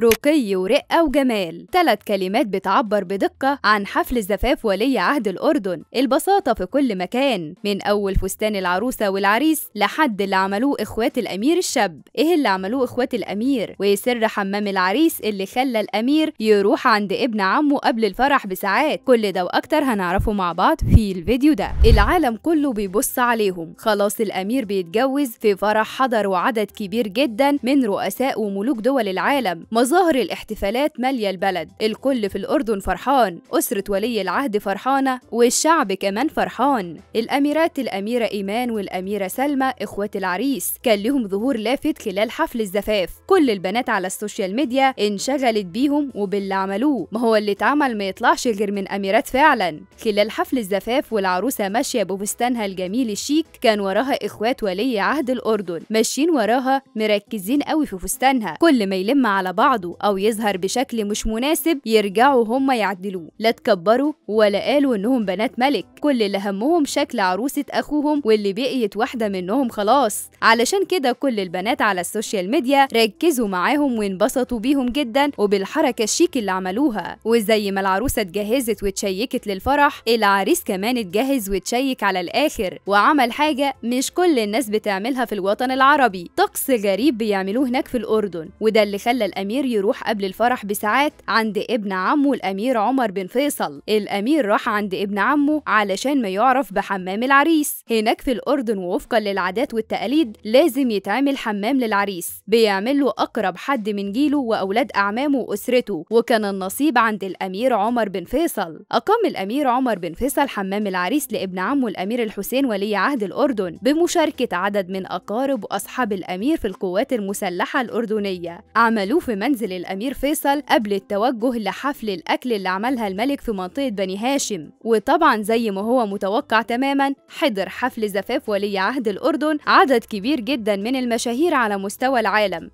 رقي ورقة وجمال ثلاث كلمات بتعبر بدقة عن حفل زفاف ولي عهد الأردن البساطة في كل مكان من أول فستان العروسة والعريس لحد اللي عملوه إخوات الأمير الشاب إيه اللي عملوه إخوات الأمير وسر حمام العريس اللي خلى الأمير يروح عند ابن عمه قبل الفرح بساعات كل ده وأكتر هنعرفه مع بعض في الفيديو ده العالم كله بيبص عليهم خلاص الأمير بيتجوز في فرح حضر وعدد كبير جدا من رؤساء وملوك دول العالم مظاهر الاحتفالات مالية البلد الكل في الأردن فرحان أسرة ولي العهد فرحانة والشعب كمان فرحان الأميرات الأميرة إيمان والأميرة سلمى إخوات العريس كان لهم ظهور لافت خلال حفل الزفاف كل البنات على السوشيال ميديا انشغلت بيهم وباللي عملوه ما هو اللي اتعمل ما يطلعش غير من أميرات فعلا خلال حفل الزفاف والعروسة ماشية بفستانها الجميل الشيك كان وراها إخوات ولي عهد الأردن ماشيين وراها مركزين قوي في فستانها كل ما يلم على بعض بعضه أو يظهر بشكل مش مناسب يرجعوا هم يعدلوه لا تكبروا ولا قالوا إنهم بنات ملك كل اللي همهم شكل عروسة أخوهم واللي بقيت واحدة منهم خلاص علشان كده كل البنات على السوشيال ميديا ركزوا معاهم وانبسطوا بيهم جدا وبالحركة الشيك اللي عملوها وزي ما العروسة اتجهزت وتشيكت للفرح العريس كمان اتجهز وتشيك على الآخر وعمل حاجة مش كل الناس بتعملها في الوطن العربي طقس غريب بيعملوه هناك في الأردن وده اللي خلى الأمير يروح قبل الفرح بساعات عند ابن عمه الأمير عمر بن فيصل الأمير راح عند ابن عمه علشان ما يعرف بحمام العريس هناك في الأردن ووفقا للعادات والتقاليد لازم يتعمل حمام للعريس بيعمل له أقرب حد من جيله وأولاد أعمامه وأسرته وكان النصيب عند الأمير عمر بن فيصل أقام الأمير عمر بن فيصل حمام العريس لابن عمه الأمير الحسين ولي عهد الأردن بمشاركة عدد من أقارب وأصحاب الأمير في القوات المسلحة الأردنية عملوه في منزل منزل الأمير فيصل قبل التوجه لحفل الأكل اللي عملها الملك في منطقة بني هاشم وطبعا زي ما هو متوقع تماما حضر حفل زفاف ولي عهد الأردن عدد كبير جدا من المشاهير على مستوى العالم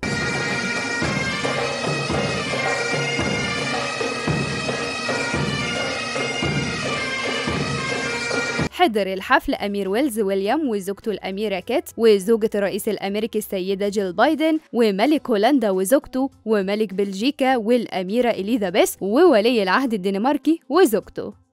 حضر الحفل أمير ويلز ويليام وزوجته الأميرة كيت وزوجة الرئيس الأمريكي السيدة جيل بايدن وملك هولندا وزوجته وملك بلجيكا والأميرة إليزابيث وولي العهد الدنماركي وزوجته